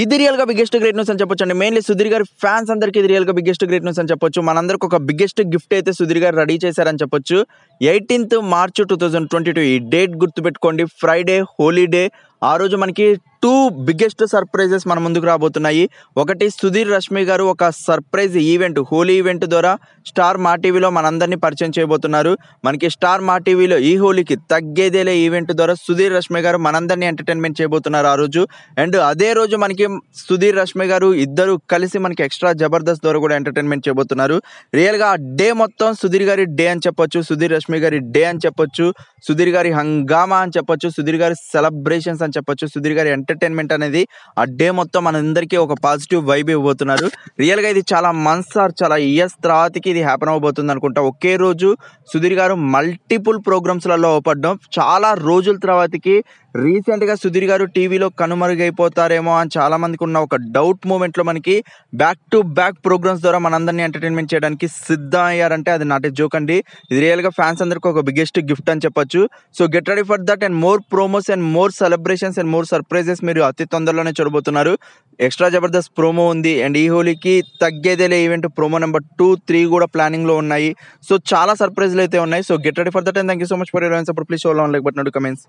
ఇది గా biggest great news అని చెప్పొచ్చు అండి మెయిన్లీ సుధీర్ గారి ఫ్యాన్స్ అందరికీ ఇది రియల్గా బిగ్గెస్ట్ గ్రేట్ న్యూస్ అని చెప్పొచ్చు మనందరికి ఒక బిగ్గెస్ట్ గిఫ్ట్ అయితే సుధీర్ గారు రెడీ చేశారని చెప్పొచ్చు eighteenth March two thousand twenty two ఈ డేట్ గుర్తుపెట్టుకోండి ఫ్రైడే హోలీడే ఆ రోజు మనకి టూ బిగ్గెస్ట్ సర్ప్రైజెస్ మన ముందుకు రాబోతున్నాయి ఒకటి సుధీర్ రష్మి గారు ఒక సర్ప్రైజ్ ఈవెంట్ హోలీ ఈవెంట్ ద్వారా స్టార్ మా టీవీలో మనందరినీ పరిచయం చేయబోతున్నారు మనకి స్టార్ మా టీవీలో ఈ హోలీకి తగ్గేదేలే ఈవెంట్ ద్వారా సుధీర్ రష్మి గారు మనందరినీ ఎంటర్టైన్మెంట్ చేయబోతున్నారు ఆ రోజు అండ్ అదే రోజు మనకి సుధీర్ రష్మి గారు ఇద్దరు కలిసి మనకి ఎక్స్ట్రా జబర్దస్త్ ద్వారా కూడా ఎంటర్టైన్మెంట్ చేయబోతున్నారు రియల్గా ఆ డే మొత్తం సుధీర్ గారి డే అని చెప్పొచ్చు సుధీర్ రష్మి గారి డే అని చెప్పొచ్చు సుధీర్ గారి హంగామా అని చెప్పొచ్చు సుధీర్ గారి సెలబ్రేషన్స్ అని చెప్పొచ్చు సుధీర్ గారి ఎంటర్ ఎంటర్టైన్మెంట్ అనేది ఆ డే మొత్తం మనందరికీ ఒక పాజిటివ్ వైబ్ ఇవ్వబోతున్నారు రియల్గా ఇది చాలా మంత్స్ ఆర్ చాలా ఇయర్స్ తర్వాతకి ఇది హ్యాపెన్ అవ్వబోతుంది అనుకుంటా ఒకే రోజు సుధీర్ గారు మల్టిపుల్ ప్రోగ్రామ్స్లలో అవపడడం చాలా రోజుల తర్వాతకి రీసెంట్గా సుధీర్ గారు టీవీలో కనుమరుగైపోతారేమో అని చాలామందికి ఉన్న ఒక డౌట్ మూమెంట్లో మనకి బ్యాక్ టు బ్యాక్ ప్రోగ్రామ్స్ ద్వారా మనందరినీ ఎంటర్టైన్మెంట్ చేయడానికి సిద్ధం అయ్యారంటే అది నాటి జోక్ అండి ఇది రియల్గా ఫ్యాన్స్ అందరికీ ఒక బిగ్గెస్ట్ గిఫ్ట్ అని చెప్పొచ్చు so get ready for that and more promos and more celebrations and more surprises fans మీరు అతి తొందరలోనే చూడబోతున్నారు ఎక్స్ట్రా జబర్దస్త్ ప్రోమో ఉంది అండ్ ఈ హోలీకి తగ్గేదేలే event promo number two three కూడా ప్లానింగ్లో ఉన్నాయి సో చాలా సర్ప్రైజ్లు అయితే ఉన్నాయి so get ready for that and thank you so much for your support please షోలో లైక్ బట్ నడు కమెంట్స్